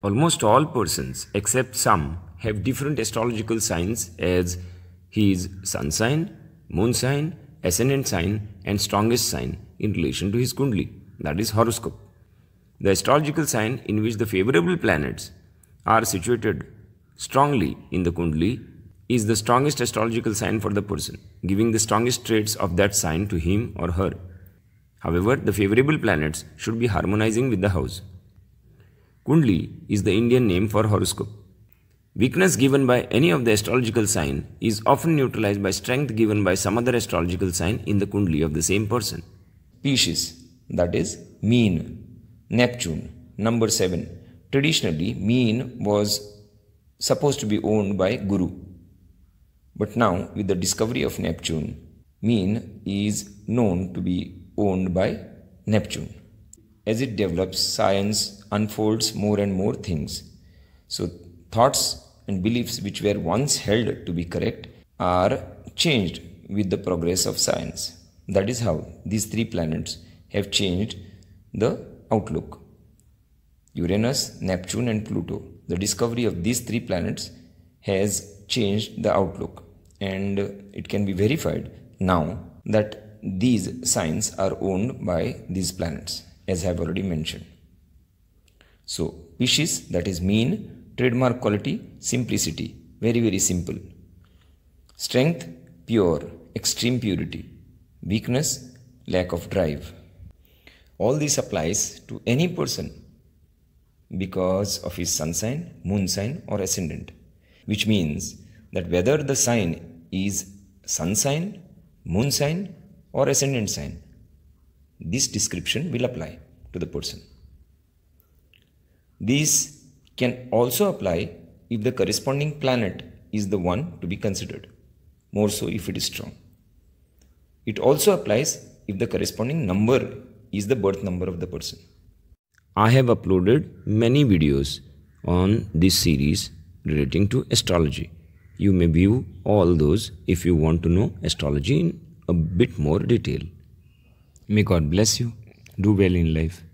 Almost all persons, except some, have different astrological signs as his sun sign, moon sign, ascendant sign, and strongest sign in relation to his kundli, that is horoscope. The astrological sign in which the favorable planets are situated strongly in the kundli is the strongest astrological sign for the person, giving the strongest traits of that sign to him or her. However, the favorable planets should be harmonizing with the house. Kundli is the Indian name for horoscope. Weakness given by any of the astrological sign is often neutralized by strength given by some other astrological sign in the Kundli of the same person. Pisces, that is, mean. Neptune, number 7. Traditionally, mean was supposed to be owned by Guru. But now, with the discovery of Neptune, mean is known to be owned by Neptune. As it develops, science unfolds more and more things. So, thoughts and beliefs which were once held to be correct are changed with the progress of science. That is how these three planets have changed the outlook. Uranus, Neptune, and Pluto. The discovery of these three planets has changed the outlook, and it can be verified now that these signs are owned by these planets as I have already mentioned. So wishes that is mean, trademark quality, simplicity, very very simple. Strength, pure, extreme purity. Weakness, lack of drive. All this applies to any person because of his sun sign, moon sign or ascendant. Which means that whether the sign is sun sign, moon sign or ascendant sign, this description will apply to the person. This can also apply if the corresponding planet is the one to be considered, more so if it is strong. It also applies if the corresponding number is the birth number of the person. I have uploaded many videos on this series relating to astrology. You may view all those if you want to know astrology in a bit more detail. May God bless you. Do well in life.